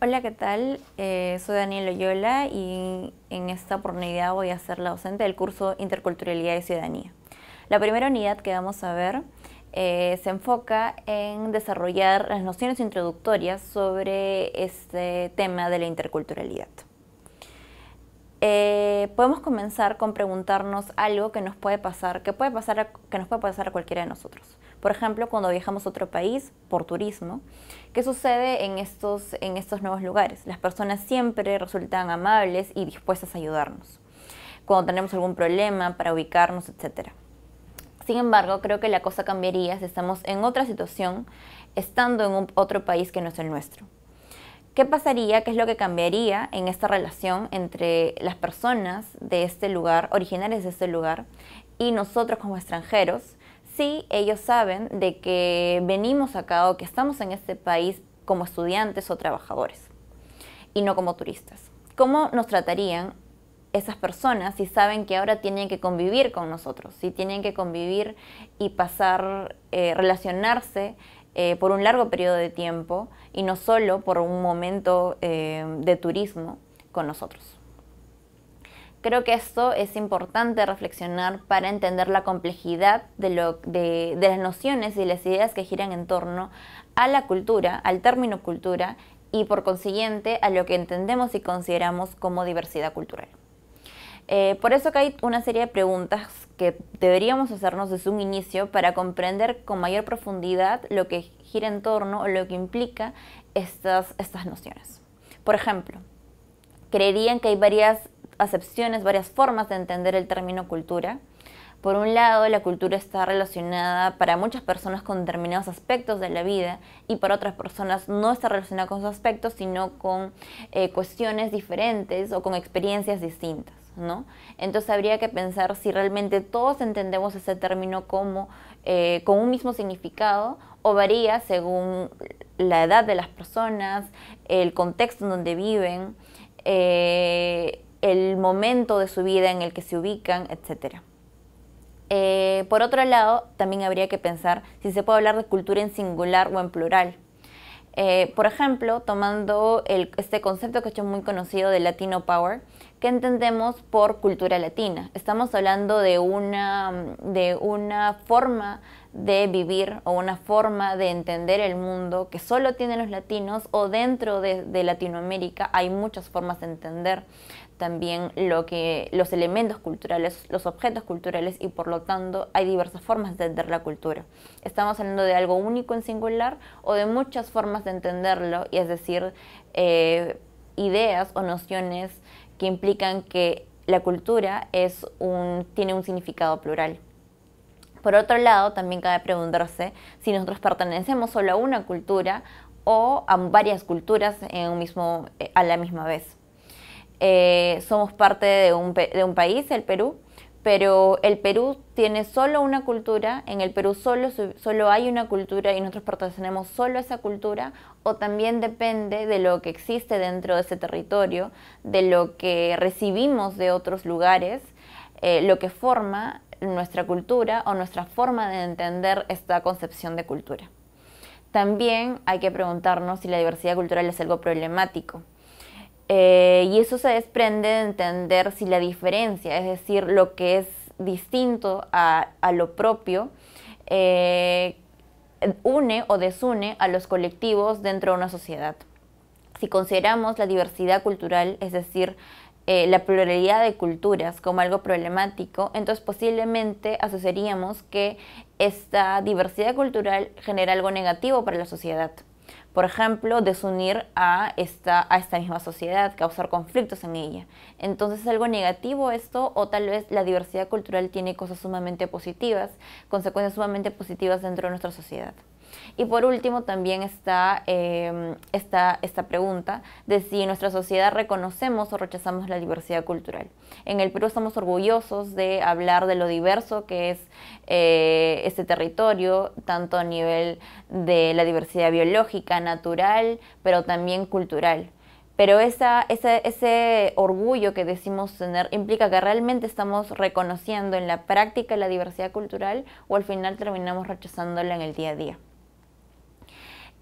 Hola, ¿qué tal? Eh, soy Daniel Loyola y en esta oportunidad voy a ser la docente del curso Interculturalidad y Ciudadanía. La primera unidad que vamos a ver eh, se enfoca en desarrollar las nociones introductorias sobre este tema de la interculturalidad. Eh, podemos comenzar con preguntarnos algo que nos puede pasar, que, puede pasar que nos puede pasar a cualquiera de nosotros. Por ejemplo, cuando viajamos a otro país por turismo, ¿qué sucede en estos, en estos nuevos lugares? Las personas siempre resultan amables y dispuestas a ayudarnos cuando tenemos algún problema para ubicarnos, etc. Sin embargo, creo que la cosa cambiaría si estamos en otra situación, estando en otro país que no es el nuestro. ¿Qué pasaría? ¿Qué es lo que cambiaría en esta relación entre las personas de este lugar, originarias de este lugar, y nosotros como extranjeros, si ellos saben de que venimos acá o que estamos en este país como estudiantes o trabajadores y no como turistas. ¿Cómo nos tratarían esas personas si saben que ahora tienen que convivir con nosotros, si tienen que convivir y pasar, eh, relacionarse eh, por un largo periodo de tiempo y no solo por un momento eh, de turismo con nosotros? Creo que esto es importante reflexionar para entender la complejidad de, lo, de, de las nociones y las ideas que giran en torno a la cultura, al término cultura y por consiguiente a lo que entendemos y consideramos como diversidad cultural. Eh, por eso que hay una serie de preguntas que deberíamos hacernos desde un inicio para comprender con mayor profundidad lo que gira en torno o lo que implica estas, estas nociones. Por ejemplo, ¿creerían que hay varias acepciones, varias formas de entender el término cultura. Por un lado, la cultura está relacionada para muchas personas con determinados aspectos de la vida y para otras personas no está relacionada con esos aspectos, sino con eh, cuestiones diferentes o con experiencias distintas. ¿no? Entonces habría que pensar si realmente todos entendemos ese término como eh, con un mismo significado o varía según la edad de las personas, el contexto en donde viven. Eh, el momento de su vida en el que se ubican, etc. Eh, por otro lado, también habría que pensar si se puede hablar de cultura en singular o en plural. Eh, por ejemplo, tomando este concepto que es muy conocido de Latino Power, ¿qué entendemos por cultura latina? Estamos hablando de una, de una forma de vivir o una forma de entender el mundo que solo tienen los latinos o dentro de, de Latinoamérica hay muchas formas de entender también lo que, los elementos culturales, los objetos culturales y por lo tanto hay diversas formas de entender la cultura. Estamos hablando de algo único en singular o de muchas formas de entenderlo, y es decir, eh, ideas o nociones que implican que la cultura es un, tiene un significado plural. Por otro lado, también cabe preguntarse si nosotros pertenecemos solo a una cultura o a varias culturas en un mismo, eh, a la misma vez. Eh, somos parte de un, país, el Perú, pero el Perú tiene solo una cultura, en el Perú solo, hay una cultura y nosotros pertenecemos solo a esa cultura, o también depende de lo que existe dentro de ese territorio, de lo que recibimos de otros lugares, eh, lo que forma nuestra cultura o nuestra forma de entender esta concepción de cultura. También hay que preguntarnos si la diversidad cultural es algo problemático eh, y eso se desprende de entender si la diferencia, es decir, lo que es distinto a, lo propio, eh, une o desune a los colectivos dentro de una sociedad. Si consideramos la diversidad cultural, es decir, eh, la pluralidad de culturas como algo problemático, entonces posiblemente asociaríamos que esta diversidad cultural genera algo negativo para la sociedad por ejemplo, desunir a esta, misma sociedad, causar conflictos en ella. Entonces, algo negativo esto? O tal vez la diversidad cultural tiene cosas sumamente positivas, consecuencias sumamente positivas dentro de nuestra sociedad. Y por último también está em, esta, pregunta de si en nuestra sociedad reconocemos o rechazamos la diversidad cultural. En el Perú estamos orgullosos de hablar de lo diverso que es eh, este territorio, tanto a nivel de la diversidad biológica, natural, pero también cultural pero ese, orgullo que decimos tener implica que realmente estamos reconociendo en la práctica la diversidad cultural o al final terminamos rechazándola en el día a día.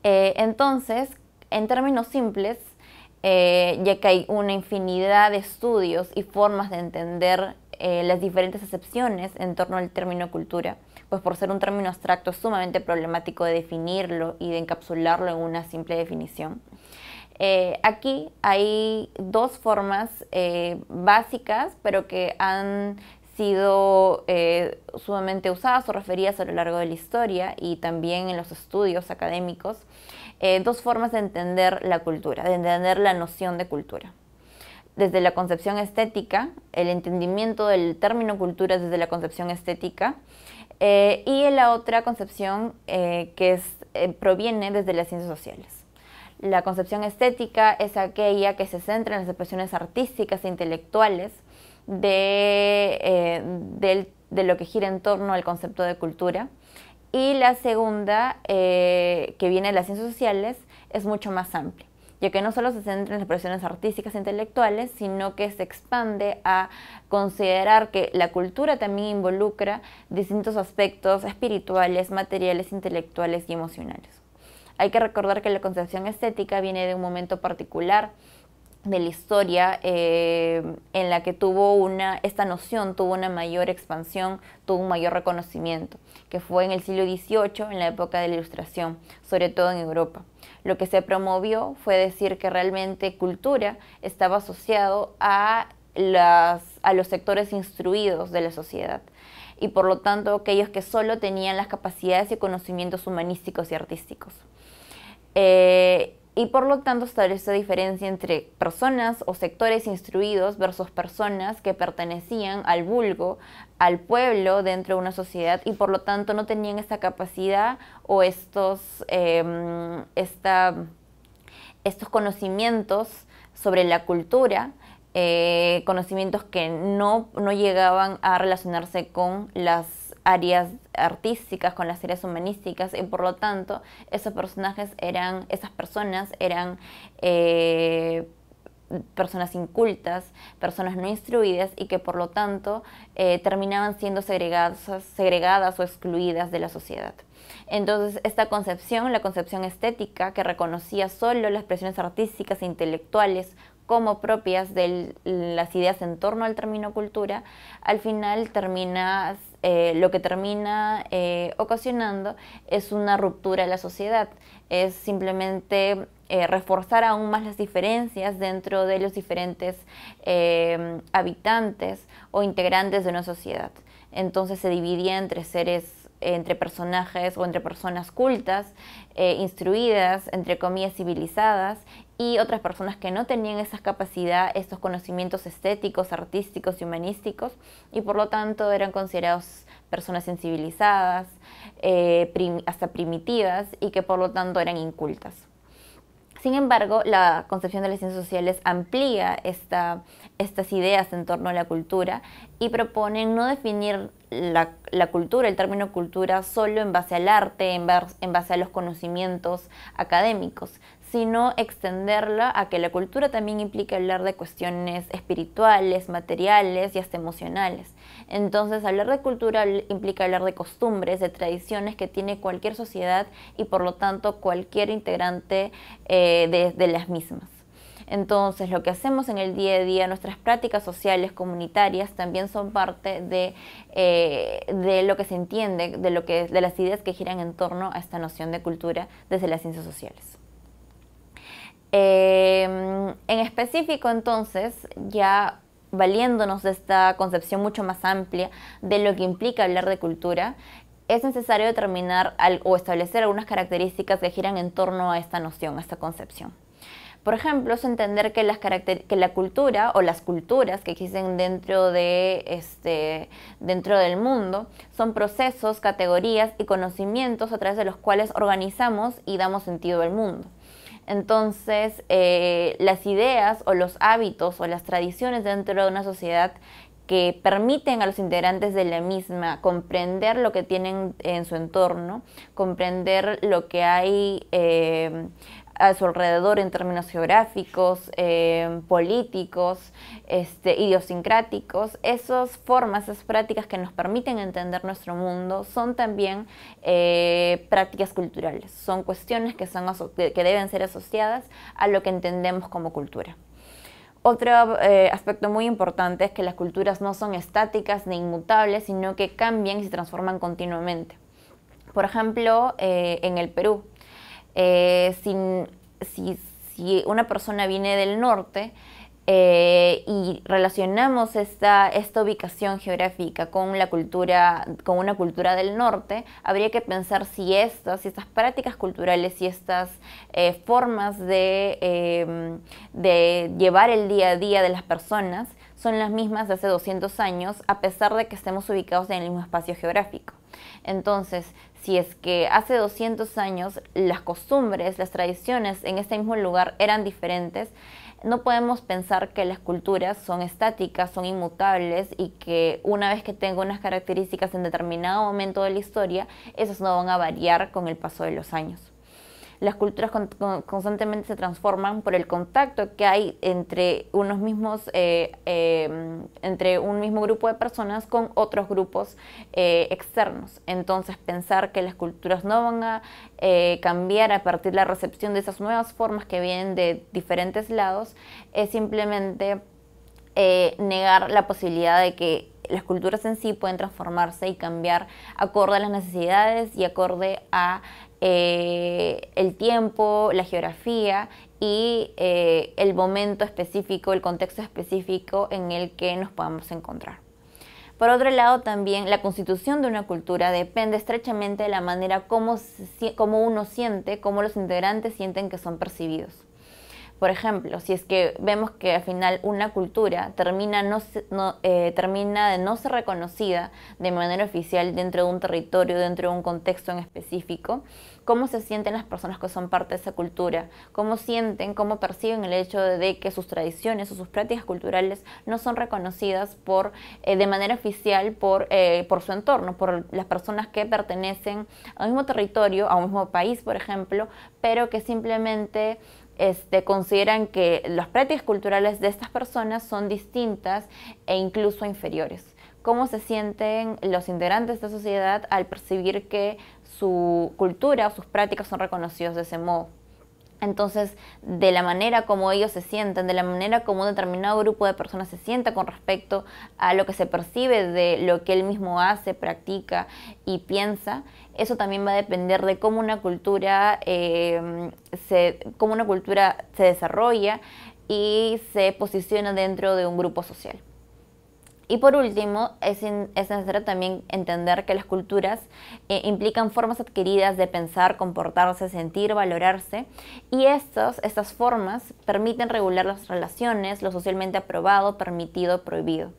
Eh, entonces, en términos simples, eh, ya que hay una infinidad de estudios y formas de entender eh, las diferentes acepciones en torno al término cultura, pues por ser un término abstracto es sumamente problemático de definirlo y de encapsularlo en una simple definición. aquí hay dos formas básicas, pero que han sido eh, sumamente usadas o referidas a lo largo de la historia y también en los estudios académicos, eh, dos formas de entender la cultura, de entender la noción de cultura. Desde la concepción estética, el entendimiento del término cultura desde la concepción estética, eh, y en la otra concepción que proviene desde las ciencias sociales. La concepción estética es aquella que se centra en las expresiones artísticas e intelectuales, eh, de, lo que gira en torno al concepto de cultura. Y la segunda, eh, que viene de las ciencias sociales, es mucho más amplia ya que no solo se centra en las expresiones artísticas e intelectuales, sino que se expande a considerar que la cultura también involucra distintos aspectos espirituales, materiales, intelectuales y emocionales. Hay que recordar que la concepción estética viene de un momento particular de la historia eh, en la que tuvo una, esta noción tuvo una mayor expansión, tuvo un mayor reconocimiento, que fue en el siglo XVIII, en la época de la Ilustración, sobre todo en Europa. Lo que se promovió fue decir que realmente cultura estaba asociado a, las, a los sectores instruidos de la sociedad y por lo tanto aquellos que solo tenían las capacidades y conocimientos humanísticos y artísticos. Eh, y por lo tanto establece diferencia entre personas o sectores instruidos versus personas que pertenecían al vulgo, al pueblo dentro de una sociedad y por lo tanto no tenían esta capacidad o estos, em, estos conocimientos sobre la cultura. Eh, conocimientos que no, no llegaban a relacionarse con las áreas artísticas, con las áreas humanísticas y por lo tanto esos personajes eran, esas personas eran eh, personas incultas, personas no instruidas y que por lo tanto eh, terminaban siendo segregadas, segregadas o excluidas de la sociedad. Entonces, esta concepción, la concepción estética, que reconocía solo las expresiones artísticas e intelectuales como propias de las ideas en torno al término cultura, al final termina, eh, lo que termina eh, ocasionando es una ruptura de la sociedad, es simplemente eh, reforzar aún más las diferencias dentro de los diferentes habitantes o integrantes de una sociedad. Entonces se dividía entre seres entre personajes o entre personas cultas, eh, instruidas, entre comillas civilizadas, y otras personas que no tenían esas capacidades, estos conocimientos estéticos, artísticos y humanísticos, y por lo tanto eran considerados personas incivilizadas, eh, hasta primitivas, y que por lo tanto eran incultas. Sin embargo, la concepción de las ciencias sociales amplía estas ideas en torno a la cultura y proponen no definir la, cultura, el término cultura, solo en base al arte, en base a los conocimientos académicos, sino extenderla a que la cultura también implica hablar de cuestiones espirituales, materiales y hasta emocionales. Entonces, hablar de cultura implica hablar de costumbres, de tradiciones que tiene cualquier sociedad y por lo tanto cualquier integrante eh, de, las mismas. Entonces, lo que hacemos en el día a día, nuestras prácticas sociales, comunitarias, también son parte de, eh, de lo que se entiende, de, lo que, de las ideas que giran en torno a esta noción de cultura desde las ciencias sociales. Em, en específico, entonces, ya valiéndonos de esta concepción mucho más amplia de lo que implica hablar de cultura, es necesario determinar o establecer algunas características que giran en torno a esta noción, a esta concepción. Por ejemplo, es entender que, la cultura o las culturas que existen dentro, este, dentro del mundo son procesos, categorías y conocimientos a través de los cuales organizamos y damos sentido al mundo. Entonces, eh, las ideas o los hábitos o las tradiciones dentro de una sociedad que permiten a los integrantes de la misma comprender lo que tienen en su entorno, comprender lo que hay eh, a su alrededor en términos geográficos, em, políticos, este, idiosincráticos, esas formas, esas prácticas que nos permiten entender nuestro mundo son también eh, prácticas culturales, son cuestiones que, son que deben ser asociadas a lo que entendemos como cultura. Otro eh, aspecto muy importante es que las culturas no son estáticas ni inmutables, sino que cambian y se transforman continuamente. Por ejemplo, eh, en el Perú, eh, si, una persona viene del norte eh, y relacionamos esta, esta ubicación geográfica con, la cultura, con una cultura del norte, habría que pensar si, estas, si estas prácticas culturales y estas eh, formas de, em, de llevar el día a día de las personas son las mismas de hace 200 años, a pesar de que estemos ubicados en el mismo espacio geográfico. Entonces, si es que hace 200 años las costumbres, las tradiciones en este mismo lugar eran diferentes, no podemos pensar que las culturas son estáticas, son inmutables y que una vez que tenga unas características en determinado momento de la historia, esas no van a variar con el paso de los años las culturas constantemente se transforman por el contacto que hay entre unos mismos, eh, em, entre un mismo grupo de personas con otros grupos eh, externos. Entonces pensar que las culturas no van a eh, cambiar a partir de la recepción de esas nuevas formas que vienen de diferentes lados es simplemente negar la posibilidad de que las culturas en sí pueden transformarse y cambiar acorde a las necesidades y acorde a eh, el tiempo, la geografía y eh, el momento específico, el contexto específico en el que nos podamos encontrar. Por otro lado, también la constitución de una cultura depende estrechamente de la manera como, como uno siente, cómo los integrantes sienten que son percibidos. Por ejemplo, si es que vemos que al final una cultura termina, no, eh, termina de no ser reconocida de manera oficial dentro de un territorio, dentro de un contexto en específico, ¿cómo se sienten las personas que son parte de esa cultura? ¿Cómo sienten, cómo perciben el hecho de que sus tradiciones o sus prácticas culturales no son reconocidas por, eh, de manera oficial por, eh, por su entorno, por las personas que pertenecen al mismo territorio, a un mismo país, por ejemplo, pero que simplemente este, consideran que las prácticas culturales de estas personas son distintas e incluso inferiores. ¿Cómo se sienten los integrantes de la sociedad al percibir que su cultura o sus prácticas son reconocidos de ese modo? Entonces, de la manera como ellos se sienten, de la manera como un determinado grupo de personas se sienta con respecto a lo que se percibe de lo que él mismo hace, practica y piensa, eso también va a depender de cómo una cultura, eh, se, una cultura se desarrolla y se posiciona dentro de un grupo social. Y por último, es, necesario también entender que las culturas eh, implican formas adquiridas de pensar, comportarse, sentir, valorarse, y estas formas permiten regular las relaciones, lo socialmente aprobado, permitido, prohibido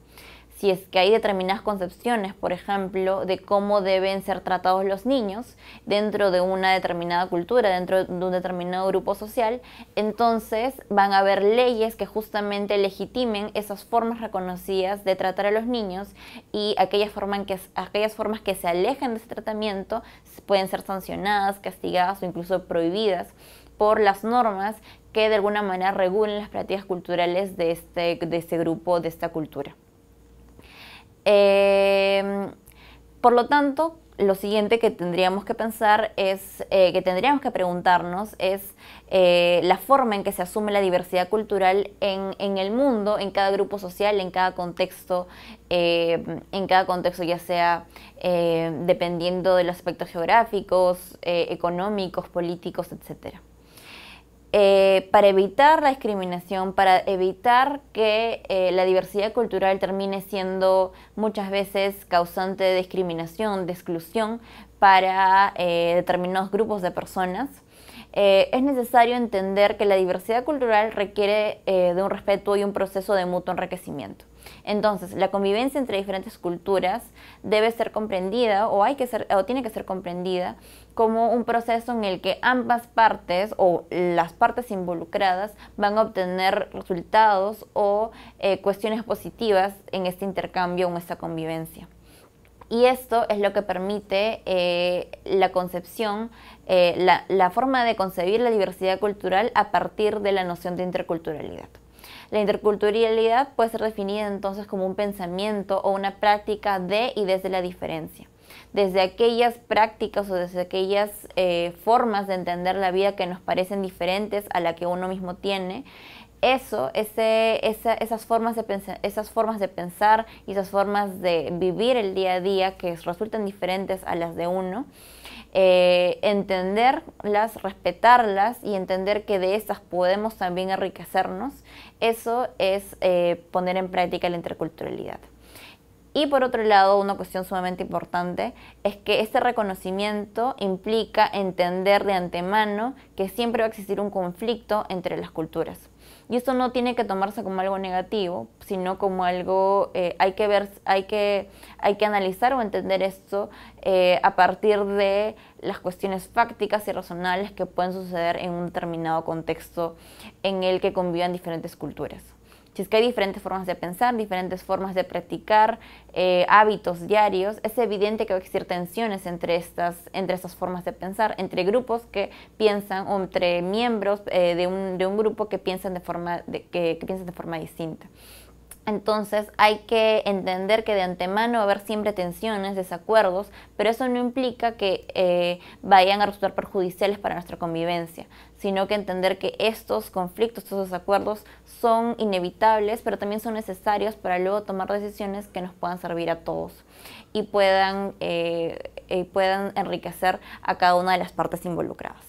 si es que hay determinadas concepciones, por ejemplo, de cómo deben ser tratados los niños dentro de una determinada cultura, dentro de un determinado grupo social, entonces van a haber leyes que justamente legitimen esas formas reconocidas de tratar a los niños y aquellas, formas que, aquellas formas que se alejan de ese tratamiento pueden ser sancionadas, castigadas o incluso prohibidas por las normas que de alguna manera regulen las prácticas culturales de este, de este grupo, de esta cultura. Em, por lo tanto, lo siguiente que tendríamos que pensar es, eh, que tendríamos que preguntarnos es eh, la forma en que se asume la diversidad cultural en, el mundo, en cada grupo social, en cada contexto, em, en cada contexto ya sea em, dependiendo de los aspectos geográficos, eh, económicos, políticos, etcétera. Eh, para evitar la discriminación, para evitar que eh, la diversidad cultural termine siendo muchas veces causante de discriminación, de exclusión para eh, determinados grupos de personas. es necesario entender que la diversidad cultural requiere de un respeto y un proceso de mutuo enriquecimiento. Entonces, la convivencia entre diferentes culturas debe ser comprendida o, o tiene que ser comprendida como un proceso en el que ambas partes o las partes involucradas van a obtener resultados o eh, cuestiones positivas en este intercambio o en esta convivencia. Y esto es lo que permite eh, la concepción, eh, la forma de concebir la diversidad cultural a partir de la noción de interculturalidad. La interculturalidad puede ser definida entonces como un pensamiento o una práctica de y desde la diferencia desde aquellas prácticas o desde aquellas eh, formas de entender la vida que nos parecen diferentes a la que uno mismo tiene. Eso, esas, formas de pensar, esas formas de pensar y esas formas de vivir el día a día que resultan diferentes a las de uno, eh, entenderlas, respetarlas y entender que de esas podemos también enriquecernos, eso es eh, poner en práctica la interculturalidad. Y por otro lado, una cuestión sumamente importante es que este reconocimiento implica entender de antemano que siempre va a existir un conflicto entre las culturas y esto no tiene que tomarse como algo negativo, sino como algo, eh, hay que ver, hay que, hay que analizar o entender esto eh, a partir de las cuestiones fácticas y razonables que pueden suceder en un determinado contexto en el que convivan diferentes culturas. Si es que hay diferentes formas de pensar, diferentes formas de practicar, eh, hábitos diarios, es evidente que va a existir tensiones entre estas, entre estas formas de pensar, entre grupos que piensan o entre miembros eh, de, un, grupo que piensan que piensan de forma distinta. Entonces hay que entender que de antemano va a haber siempre tensiones, desacuerdos, pero eso no implica que eh, vayan a resultar perjudiciales para nuestra convivencia, sino que entender que estos conflictos, estos desacuerdos son inevitables, pero también son necesarios para luego tomar decisiones que nos puedan servir a todos y puedan, eh, y puedan enriquecer a cada una de las partes involucradas.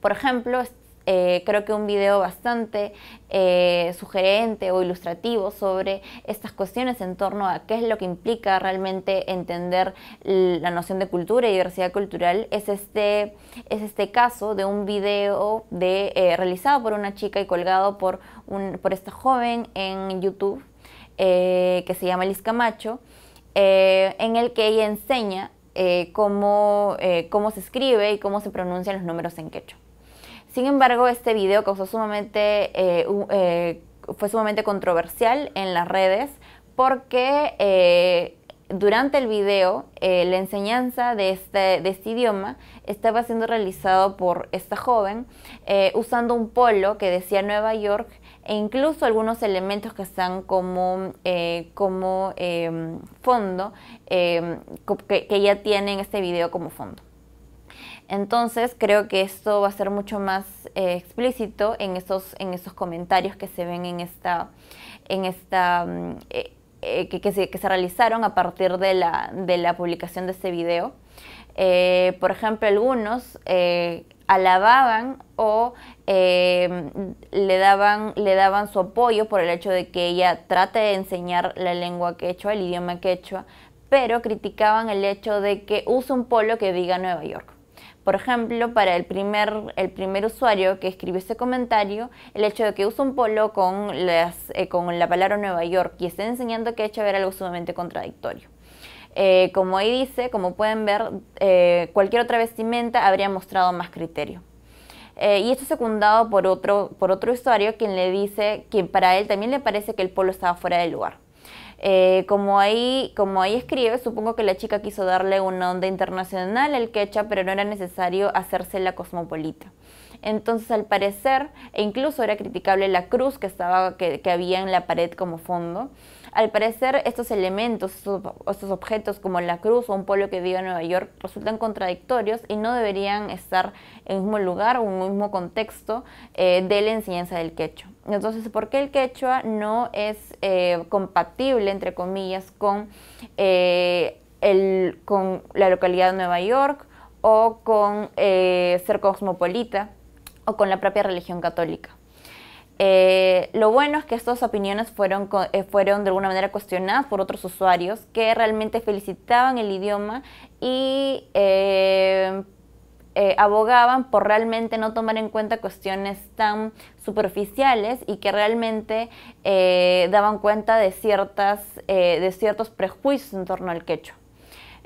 Por ejemplo, eh, creo que un video bastante eh, sugerente o ilustrativo sobre estas cuestiones en torno a qué es lo que implica realmente entender la noción de cultura y diversidad cultural es este, es este caso de un video de, eh, realizado por una chica y colgado por, un, por esta joven en YouTube que se llama Liz Camacho, en el que ella enseña cómo, cómo se escribe y cómo se pronuncian los números en quechua. Sin embargo, este video causó sumamente, eh, eh, fue sumamente controversial en las redes porque eh, durante el video la enseñanza de este, de este idioma estaba siendo realizado por esta joven usando un polo que decía Nueva York e incluso algunos elementos que están como, como em, fondo, em, que, que ya tienen este video como fondo. Entonces creo que esto va a ser mucho más eh, explícito en esos, comentarios que se ven en esta, mm, eh, eh, que, se, realizaron a partir de la, de la publicación de este video. por ejemplo, algunos alababan o le, daban, le daban su apoyo por el hecho de que ella trate de enseñar la lengua quechua, el idioma quechua, pero criticaban el hecho de que usa un polo que diga Nueva York. Por ejemplo, para el primer, el primer usuario que escribió ese comentario, el hecho de que usa un polo con, las, eh, con la palabra Nueva York y esté enseñando que ha hecho ver algo sumamente contradictorio. Eh, como ahí dice, como pueden ver, eh, cualquier otra vestimenta habría mostrado más criterio. y esto es secundado por otro, por otro usuario quien le dice que para él también le parece que el polo estaba fuera de lugar. Eh, como, ahí, como ahí escribe, supongo que la chica quiso darle una onda internacional al quecha pero no era necesario hacerse la cosmopolita. Entonces, al parecer, e incluso era criticable la cruz que, estaba, que había en la pared como fondo, al parecer, estos elementos, estos, objetos como la cruz o un pueblo que en Nueva York, resultan contradictorios y no deberían estar en un mismo lugar o en un mismo contexto eh, de la enseñanza del quechua. Entonces, ¿por qué el quechua no es eh, compatible, entre comillas, con, eh, el, con la localidad de Nueva York o con ser cosmopolita o con la propia religión católica? Eh, lo bueno es que estas opiniones fueron, eh, fueron de alguna manera cuestionadas por otros usuarios que realmente felicitaban el idioma y eh, abogaban por realmente no tomar en cuenta cuestiones tan superficiales y que realmente daban cuenta de, ciertas, de ciertos prejuicios en torno al quechua.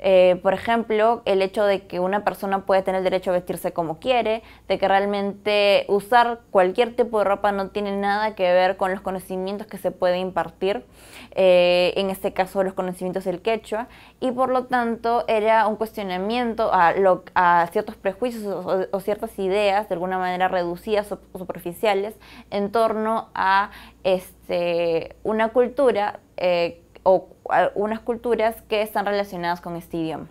Eh, por ejemplo, el hecho de que una persona puede tener el derecho a vestirse como quiere, de que realmente usar cualquier tipo de ropa no tiene nada que ver con los conocimientos que se puede impartir, eh, en este caso los conocimientos del quechua, y por lo tanto era un cuestionamiento a, lo, ciertos prejuicios o, ciertas ideas, de alguna manera reducidas o superficiales, en torno a este, una cultura eh, o unas culturas que están relacionadas con este idioma.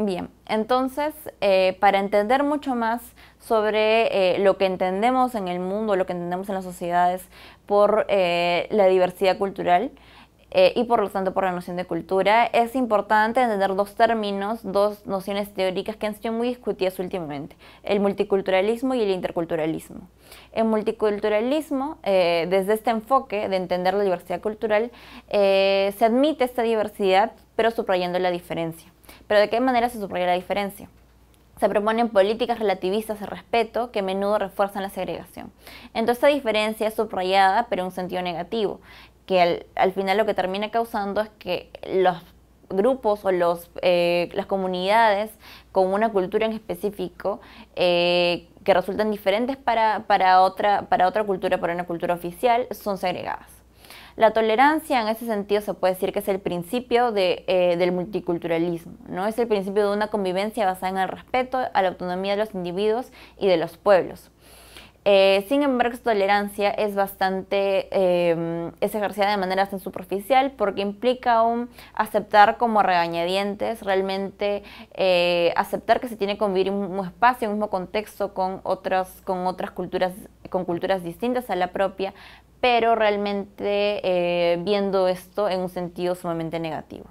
Bien, entonces, eh, para entender mucho más sobre eh, lo que entendemos en el mundo, lo que entendemos en las sociedades por eh, la diversidad cultural, eh, y por lo tanto por la noción de cultura, es importante entender dos términos, dos nociones teóricas que han sido muy discutidas últimamente, el multiculturalismo y el interculturalismo. El multiculturalismo, eh, desde este enfoque de entender la diversidad cultural, eh, se admite esta diversidad, pero subrayando la diferencia. ¿Pero de qué manera se subraya la diferencia? se proponen políticas relativistas de respeto que a menudo refuerzan la segregación. Entonces esta diferencia es subrayada, pero en un sentido negativo, que al, final lo que termina causando es que los grupos o eh, las comunidades con una cultura en específico eh, que resultan diferentes para, otra, cultura, para una cultura oficial, son segregadas. La tolerancia en ese sentido se puede decir que es el principio eh, del multiculturalismo, ¿no? Es el principio de una convivencia basada en el respeto a la autonomía de los individuos y de los pueblos. Eh, sin embargo, esta tolerancia es bastante, em, es ejercida de manera tan superficial porque implica aún aceptar como regañadientes, realmente eh, aceptar que se tiene que convivir en un espacio, en un mismo contexto con otras, con otras culturas, con culturas distintas a la propia, pero realmente eh, viendo esto en un sentido sumamente negativo.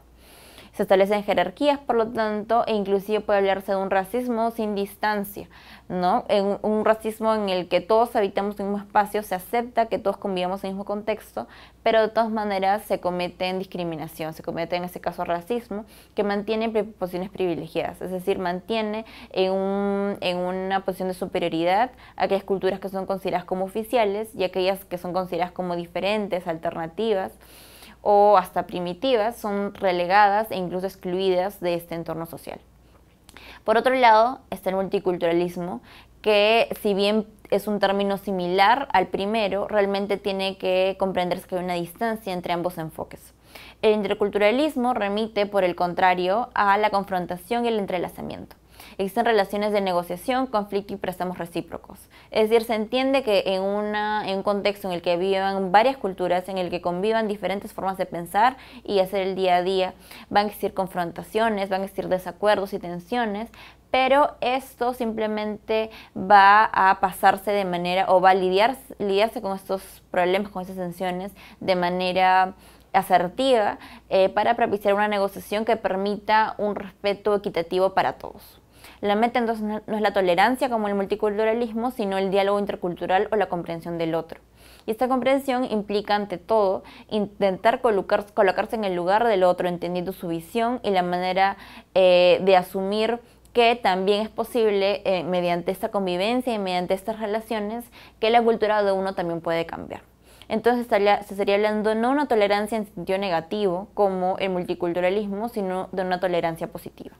Se establecen jerarquías, por lo tanto, e inclusive puede hablarse de un racismo sin distancia, ¿no? un racismo en el que todos habitamos en un mismo espacio, se acepta que todos convivamos en el mismo contexto, pero de todas maneras se en discriminación, se comete en ese caso racismo, que mantiene posiciones privilegiadas, es decir, mantiene en, en una posición de superioridad aquellas culturas que son consideradas como oficiales y aquellas que son consideradas como diferentes, alternativas o hasta primitivas son relegadas e incluso excluidas de este entorno social. Por otro lado, está el multiculturalismo, que si bien es un término similar al primero, realmente tiene que comprenderse que hay una distancia entre ambos enfoques. El interculturalismo remite, por el contrario, a la confrontación y el entrelazamiento existen relaciones de negociación, conflicto y préstamos recíprocos. Es decir, se entiende que en, un contexto en el que vivan varias culturas, en el que convivan diferentes formas de pensar y hacer el día a día, van a existir confrontaciones, van a existir desacuerdos y tensiones, pero esto simplemente va a pasarse de manera o va a lidiarse con estos problemas, con estas tensiones de manera asertiva eh, para propiciar una negociación que permita un respeto equitativo para todos. La meta entonces no es la tolerancia como el multiculturalismo, sino el diálogo intercultural o la comprensión del otro. Y esta comprensión implica, ante todo, intentar colocarse, en el lugar del otro, entendiendo su visión y la manera eh, de asumir que también es posible, eh, mediante esta convivencia y mediante estas relaciones, que la cultura de uno también puede cambiar. Entonces se estaría hablando no de una tolerancia en sentido negativo, como el multiculturalismo, sino de una tolerancia positiva.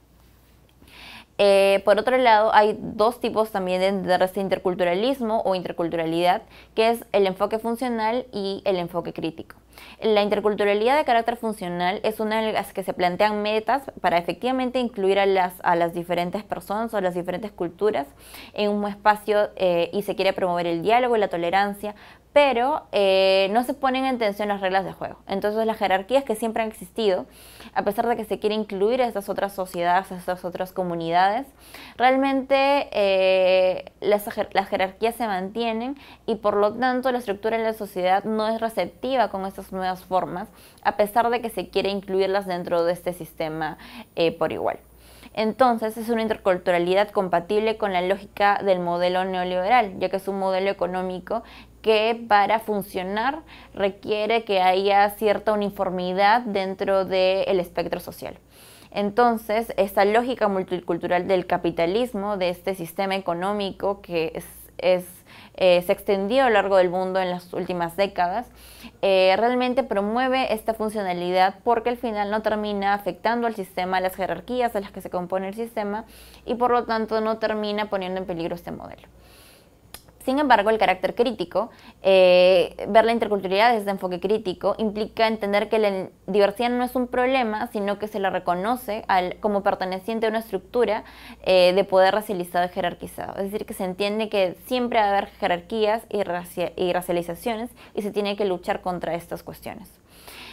Eh, por otro lado, hay dos tipos también de, interculturalismo o interculturalidad, que es el enfoque funcional y el enfoque crítico. La interculturalidad de carácter funcional es una de las que se plantean metas para efectivamente incluir a las, diferentes personas o las diferentes culturas en un espacio eh, y se quiere promover el diálogo, y la tolerancia, pero eh, no se ponen en tensión las reglas de juego. Entonces las jerarquías que siempre han existido, a pesar de que se quiere incluir a estas otras sociedades, a estas otras comunidades, realmente eh, las, jerarquías se mantienen y por lo tanto la estructura de la sociedad no es receptiva con estas nuevas formas, a pesar de que se quiere incluirlas dentro de este sistema eh, por igual. Entonces es una interculturalidad compatible con la lógica del modelo neoliberal, ya que es un modelo económico que para funcionar requiere que haya cierta uniformidad dentro del espectro social. Entonces, esta lógica multicultural del capitalismo, de este sistema económico que eh, se extendió a lo largo del mundo en las últimas décadas, eh, realmente promueve esta funcionalidad porque al final no termina afectando al sistema, a las jerarquías a las que se compone el sistema y por lo tanto no termina poniendo en peligro este modelo. Sin embargo, el carácter crítico, eh, ver la interculturalidad desde enfoque crítico, implica entender que la diversidad no es un problema, sino que se la reconoce como perteneciente a una estructura eh, de poder racializado y jerarquizado. Es decir, que se entiende que siempre va a haber jerarquías y racializaciones y se tiene que luchar contra estas cuestiones.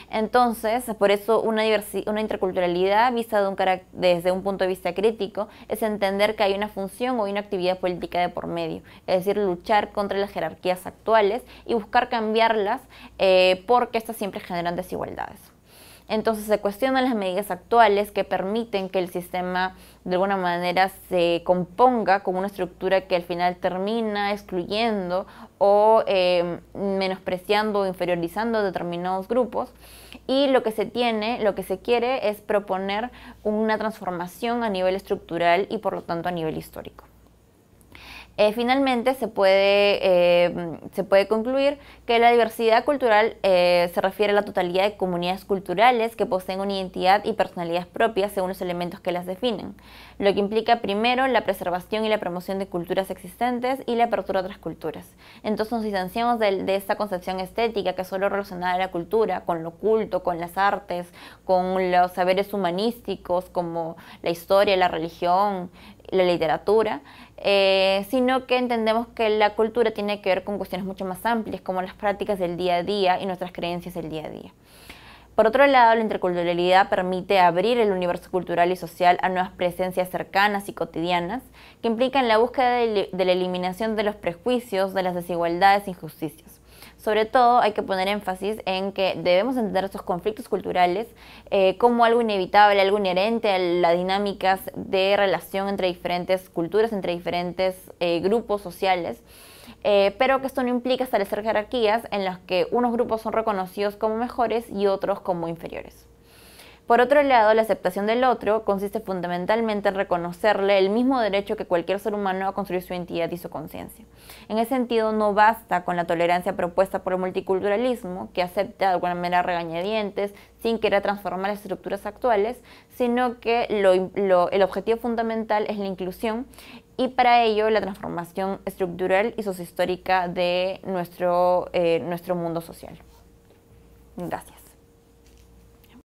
Entonces, por eso una, una interculturalidad vista desde un punto de vista crítico es entender que hay una función o una actividad política de por medio, es decir, luchar contra las jerarquías actuales y buscar cambiarlas eh, porque estas siempre generan desigualdades. Entonces se cuestionan las medidas actuales que permiten que el sistema de alguna manera se componga como una estructura que al final termina excluyendo o em, menospreciando o inferiorizando determinados grupos. Y lo que se tiene, lo que se quiere es proponer una transformación a nivel estructural y por lo tanto a nivel histórico. Eh, finalmente, se puede, eh, se puede concluir que la diversidad cultural eh, se refiere a la totalidad de comunidades culturales que poseen una identidad y personalidades propias según los elementos que las definen, lo que implica primero la preservación y la promoción de culturas existentes y la apertura a otras culturas. Entonces nos distanciamos de, esta concepción estética que es solo relacionada a la cultura, con lo culto, con las artes, con los saberes humanísticos como la historia, la religión, la literatura, eh, sino que entendemos que la cultura tiene que ver con cuestiones mucho más amplias, como las prácticas del día a día y nuestras creencias del día a día. Por otro lado, la interculturalidad permite abrir el universo cultural y social a nuevas presencias cercanas y cotidianas, que implican la búsqueda de la eliminación de los prejuicios, de las desigualdades e injusticias. Sobre todo hay que poner énfasis en que debemos entender estos conflictos culturales eh, como algo inevitable, algo inherente a las dinámicas de relación entre diferentes culturas, entre diferentes eh, grupos sociales. Eh, pero que esto no implica establecer jerarquías en las que unos grupos son reconocidos como mejores y otros como inferiores. Por otro lado, la aceptación del otro consiste fundamentalmente en reconocerle el mismo derecho que cualquier ser humano a construir su identidad y su conciencia. En ese sentido, no basta con la tolerancia propuesta por el multiculturalismo, que acepta de alguna manera regañadientes, sin querer transformar las estructuras actuales, sino que el objetivo fundamental es la inclusión y para ello la transformación estructural y sociohistórica de nuestro, eh, nuestro mundo social. Gracias.